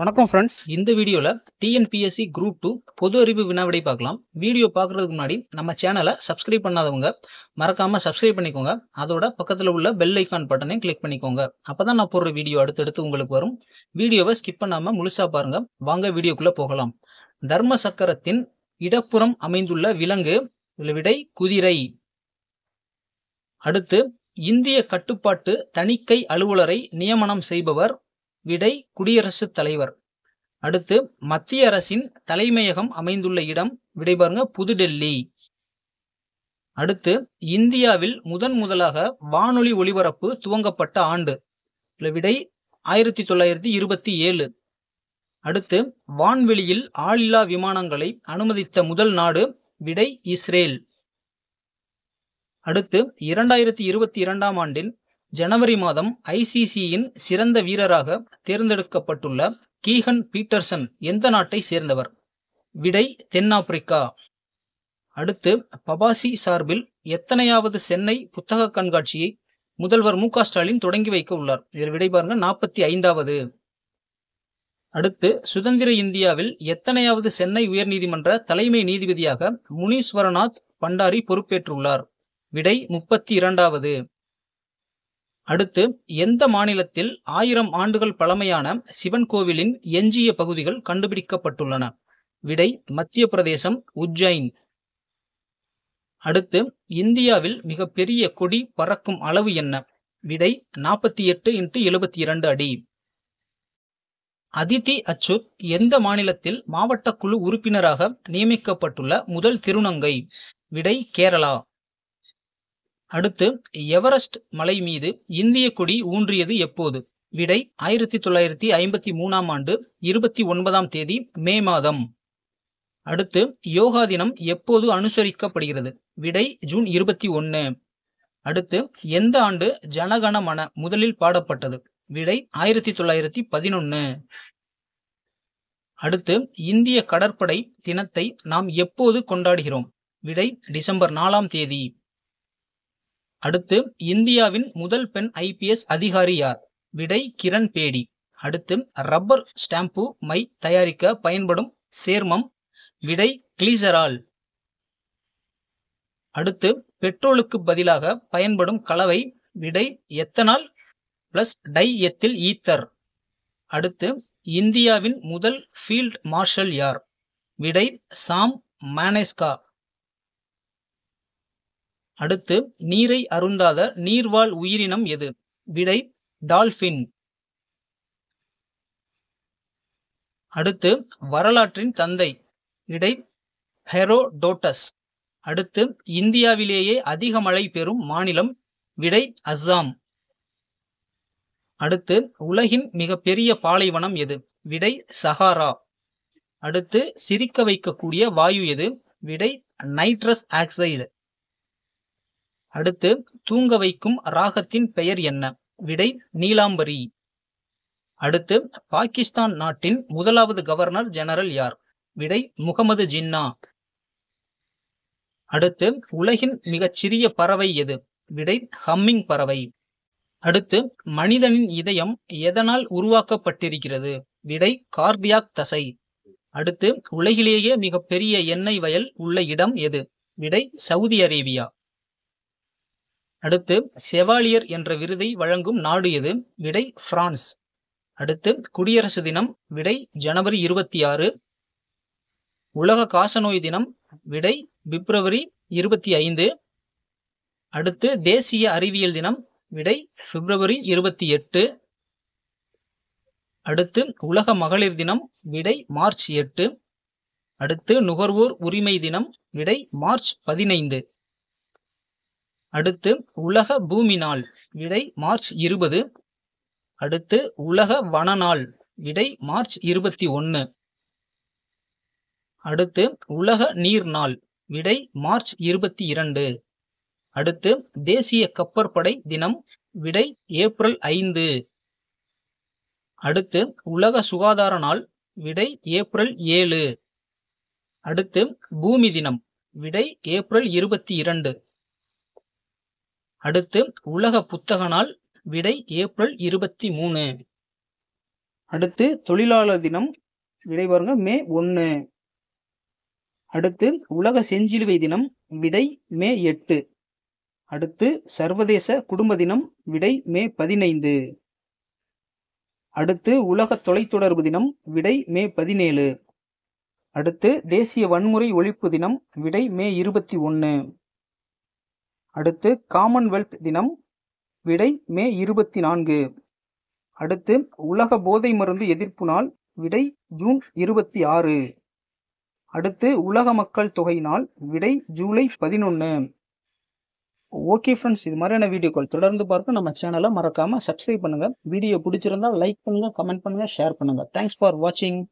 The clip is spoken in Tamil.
வணக்கம் ஃப்ரெண்ட்ஸ் இந்த வீடியோவில் டிஎன்பிஎஸ்சி குரூப் டூ பொது அறிவு வினாவிடை பார்க்கலாம் வீடியோ பார்க்குறதுக்கு முன்னாடி நம்ம சேனலை சப்ஸ்கிரைப் பண்ணாதவங்க மறக்காமல் சப்ஸ்கிரைப் பண்ணிக்கோங்க அதோட பக்கத்தில் உள்ள பெல் ஐக்கான் பட்டனையும் கிளிக் பண்ணிக்கோங்க அப்போ தான் நான் போடுற வீடியோ அடுத்தடுத்து உங்களுக்கு வரும் வீடியோவை ஸ்கிப் பண்ணாமல் முழுசாக பாருங்கள் வாங்க வீடியோக்குள்ளே போகலாம் தர்ம சக்கரத்தின் இடப்புறம் அமைந்துள்ள விலங்கு விடை குதிரை அடுத்து இந்திய கட்டுப்பாட்டு தணிக்கை அலுவலரை நியமனம் செய்பவர் விடை குடியரசுத் தலைவர் அடுத்து மத்திய அரசின் தலைமையகம் அமைந்துள்ள இடம் விடை பாருங்க புதுடெல்லி அடுத்து இந்தியாவில் முதன் முதலாக வானொலி ஒளிபரப்பு துவங்கப்பட்ட ஆண்டு விடை ஆயிரத்தி தொள்ளாயிரத்தி இருபத்தி ஏழு அடுத்து வான்வெளியில் ஆளில்லா விமானங்களை அனுமதித்த முதல் நாடு விடை இஸ்ரேல் அடுத்து இரண்டாயிரத்தி இருபத்தி இரண்டாம் ஆண்டின் ஜனவரி மாதம் ஐசிசியின் சிறந்த வீரராக தேர்ந்தெடுக்கப்பட்டுள்ள கீஹன் பீட்டர்சன் எந்த நாட்டை சேர்ந்தவர் விடை தென்னாப்பிரிக்கா அடுத்து பபாசி சார்பில் எத்தனையாவது சென்னை புத்தக கண்காட்சியை முதல்வர் மு ஸ்டாலின் தொடங்கி வைக்க உள்ளார் இதில் விடை பாருங்க நாற்பத்தி ஐந்தாவது அடுத்து சுதந்திர இந்தியாவில் எத்தனையாவது சென்னை உயர்நீதிமன்ற தலைமை நீதிபதியாக முனீஸ்வரநாத் பண்டாரி பொறுப்பேற்றுள்ளார் விடை முப்பத்தி இரண்டாவது அடுத்து எந்த மாநிலத்தில் ஆயிரம் ஆண்டுகள் பழமையான சிவன் கோவிலின் எஞ்சிய பகுதிகள் கண்டுபிடிக்கப்பட்டுள்ளன விடை மத்திய பிரதேசம் உஜ்ஜைன் அடுத்து இந்தியாவில் மிகப்பெரிய கொடி பறக்கும் அளவு என்ன விடை நாற்பத்தி எட்டு இன்ட்டு எழுபத்தி இரண்டு அடி அதிதி அச்சுத் எந்த மாநிலத்தில் மாவட்ட குழு உறுப்பினராக நியமிக்கப்பட்டுள்ள முதல் திருநங்கை விடை கேரளா அடுத்து எவரெஸ்ட் மலை மீது இந்திய கொடி ஊன்றியது எப்போது விடை ஆயிரத்தி தொள்ளாயிரத்தி ஐம்பத்தி மூணாம் ஆண்டு இருபத்தி ஒன்பதாம் தேதி மே மாதம் அடுத்து யோகா தினம் எப்போது அனுசரிக்கப்படுகிறது விடை ஜூன் இருபத்தி ஒன்று அடுத்து எந்த ஆண்டு ஜனகணமன முதலில் பாடப்பட்டது விடை ஆயிரத்தி தொள்ளாயிரத்தி பதினொன்று அடுத்து இந்திய கடற்படை தினத்தை நாம் எப்போது கொண்டாடுகிறோம் விடை டிசம்பர் நாலாம் தேதி அடுத்து இந்தியாவின் முதல் பெண் ஐபிஎஸ் அதிகாரி யார் விடை கிரண் பேடி அடுத்து ரப்பர் ஸ்டாம்பு மை தயாரிக்க பயன்படும் சேர்மம் விடை கிளீசரால் அடுத்து பெட்ரோலுக்கு பதிலாக பயன்படும் கலவை விடை ethanol plus diethyl ether அடுத்து இந்தியாவின் முதல் ஃபீல்ட் மார்ஷல் யார் விடை சாம் மேனேஸ்கா அடுத்து நீரை அருந்தாத நீர்வாழ் உயிரினம் எது விடை டால்பின் அடுத்து வரலாற்றின் தந்தை இடை ஹெரோடோட்டஸ் அடுத்து இந்தியாவிலேயே அதிக மழை பெறும் மாநிலம் விடை அஸ்ஸாம் அடுத்து உலகின் மிகப்பெரிய பாலைவனம் எது விடை சஹாரா அடுத்து சிரிக்க வைக்கக்கூடிய வாயு எது விடை நைட்ரஸ் ஆக்சைடு அடுத்து தூங்க வைக்கும் ராகத்தின் பெயர் என்ன விடை நீலாம்பரி அடுத்து பாகிஸ்தான் நாட்டின் முதலாவது கவர்னர் ஜெனரல் யார் விடை முகமது ஜின்னா அடுத்து உலகின் மிகச்சிறிய பறவை எது விடை ஹம்மிங் பறவை அடுத்து மனிதனின் இதயம் எதனால் உருவாக்கப்பட்டிருக்கிறது விடை கார்டியாக் தசை அடுத்து உலகிலேயே மிகப்பெரிய எண்ணெய் வயல் உள்ள இடம் எது விடை சவுதி அரேபியா அடுத்து செவாலியர் என்ற விருதை வழங்கும் நாடு எது விடை பிரான்ஸ் அடுத்து குடியரசு தினம் விடை ஜனவரி இருபத்தி ஆறு உலக காசநோய் தினம் விடை பிப்ரவரி இருபத்தி ஐந்து அடுத்து தேசிய அறிவியல் தினம் விடை பிப்ரவரி இருபத்தி எட்டு அடுத்து உலக மகளிர் தினம் விடை மார்ச் எட்டு அடுத்து நுகர்வோர் உரிமை தினம் விடை மார்ச் பதினைந்து அடுத்து உலக பூமி நாள் விடை மார்ச் இருபது அடுத்து உலக வன நாள் விடை மார்ச் இருபத்தி ஒன்று அடுத்து உலக நீர் நாள் விடை மார்ச் இருபத்தி இரண்டு அடுத்து தேசிய கப்பற்படை தினம் விடை ஏப்ரல் ஐந்து அடுத்து உலக சுகாதார நாள் விடை ஏப்ரல் ஏழு அடுத்து பூமி தினம் விடை ஏப்ரல் இருபத்தி இரண்டு அடுத்து உலக புத்தக நாள் விடை ஏப்ரல் இருபத்தி மூணு அடுத்து தொழிலாளர் தினம் விடை பாருங்க மே ஒன்று அடுத்து உலக செஞ்சிலுவை தினம் விடை மே எட்டு அடுத்து சர்வதேச குடும்ப தினம் விடை மே பதினைந்து அடுத்து உலக தொலைத்தொடர்பு தினம் விடை மே பதினேழு அடுத்து தேசிய வன்முறை ஒழிப்பு தினம் விடை மே இருபத்தி ஒன்று அடுத்து காமன்வெல்த் தினம் விடை மே இருபத்தி நான்கு அடுத்து உலக போதை மருந்து எதிர்ப்பு நாள் விடை ஜூன் இருபத்தி ஆறு அடுத்து உலக மக்கள் தொகை நாள் விடை ஜூலை பதினொன்று ஓகே ஃப்ரெண்ட்ஸ் இது மாதிரியான வீடியோக்கள் தொடர்ந்து பார்க்க நம்ம சேனலை மறக்காமல் சப்ஸ்கிரைப் பண்ணுங்கள் வீடியோ பிடிச்சிருந்தா லைக் பண்ணுங்கள் கமெண்ட் பண்ணுங்கள் ஷேர் பண்ணுங்கள் தேங்க்ஸ் ஃபார் வாட்சிங்